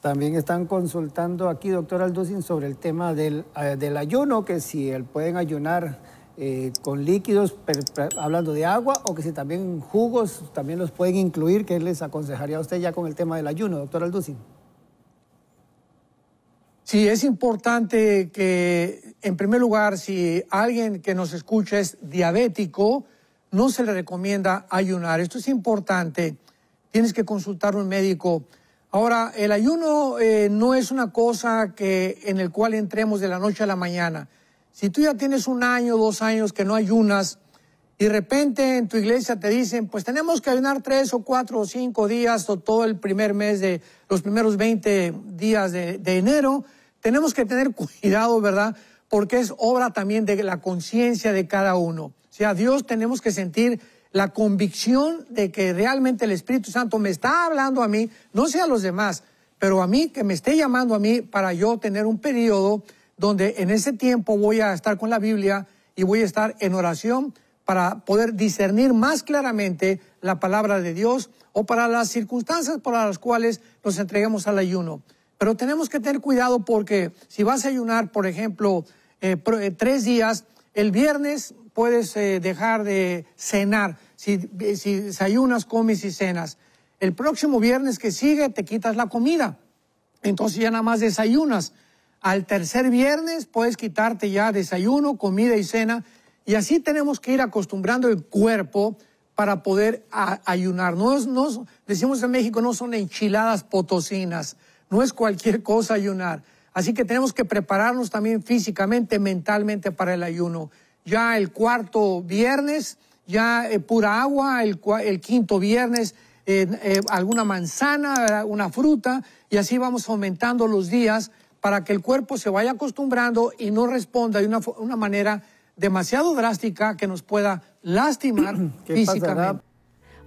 También están consultando aquí, doctor Alducin, sobre el tema del, eh, ayuno, que si el pueden ayunar eh, con líquidos, hablando de agua, o que si también jugos también los pueden incluir, ¿qué les aconsejaría a usted ya con el tema del ayuno, doctor Alducin? Sí, es importante que, en primer lugar, si alguien que nos escucha es diabético, no se le recomienda ayunar. Esto es importante. Tienes que consultar a un médico. Ahora, el ayuno eh, no es una cosa que, en el cual entremos de la noche a la mañana. Si tú ya tienes un año, dos años que no ayunas y de repente en tu iglesia te dicen, pues tenemos que ayunar tres o cuatro o cinco días o todo el primer mes de los primeros 20 días de, enero, tenemos que tener cuidado, ¿verdad? Porque es obra también de la conciencia de cada uno. O sea, Dios tenemos que sentir la convicción de que realmente el Espíritu Santo me está hablando a mí, no sea a los demás, pero a mí, que me esté llamando a mí para yo tener un periodo donde en ese tiempo voy a estar con la Biblia y voy a estar en oración para poder discernir más claramente la palabra de Dios o para las circunstancias para las cuales nos entreguemos al ayuno. Pero tenemos que tener cuidado porque si vas a ayunar, por ejemplo, eh, eh, tres días, el viernes puedes eh, dejar de cenar. Si, desayunas, comes y cenas. El próximo viernes que sigue te quitas la comida. Entonces ya nada más desayunas. Al tercer viernes puedes quitarte ya desayuno, comida y cena. Y así tenemos que ir acostumbrando el cuerpo para poder ayunar. No, es, decimos en México, no son enchiladas potosinas. No es cualquier cosa ayunar. Así que tenemos que prepararnos también físicamente, mentalmente para el ayuno. Ya el cuarto viernes, ya eh, pura agua, el, quinto viernes eh, eh, alguna manzana, una fruta, y así vamos aumentando los días para que el cuerpo se vaya acostumbrando y no responda de una, una manera demasiado drástica que nos pueda lastimar físicamente.